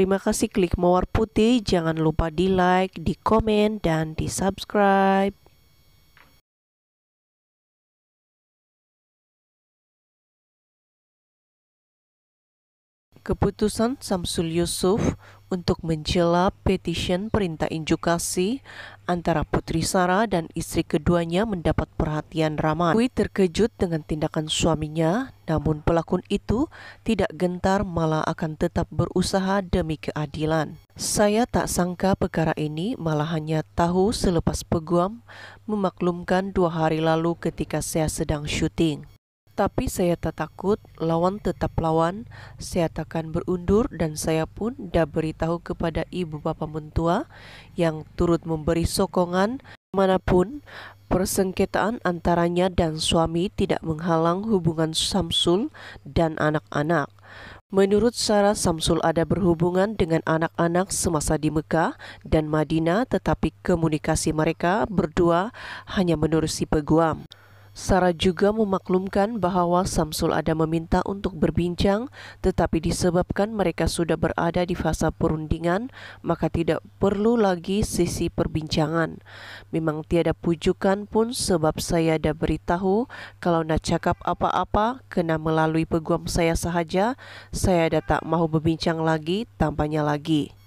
Terima kasih klik mawar putih. Jangan lupa di like, di komen, dan di subscribe. Keputusan Samsul Yusuf untuk mencela petisyen perintah injukasi antara Putri Sarah dan istri keduanya mendapat perhatian ramai. Kui terkejut dengan tindakan suaminya, namun pelakon itu tidak gentar malah akan tetap berusaha demi keadilan. Saya tak sangka perkara ini malah hanya tahu selepas peguam memaklumkan dua hari lalu ketika saya sedang syuting. Tapi saya tak takut, lawan tetap lawan. Saya takkan berundur dan saya pun dah beritahu kepada ibu bapa mentua yang turut memberi sokongan manapun persengketaan antaranya dan suami tidak menghalang hubungan Samsul dan anak-anak. Menurut Sarah, Samsul ada berhubungan dengan anak-anak semasa di Mekah dan Madinah tetapi komunikasi mereka berdua hanya menerusi peguam. Sarah juga memaklumkan bahwa Samsul ada meminta untuk berbincang tetapi disebabkan mereka sudah berada di fase perundingan maka tidak perlu lagi sisi perbincangan. Memang tiada pujukan pun sebab saya ada beritahu kalau nak cakap apa-apa kena melalui peguam saya sahaja. Saya dah tak mahu berbincang lagi tampaknya lagi.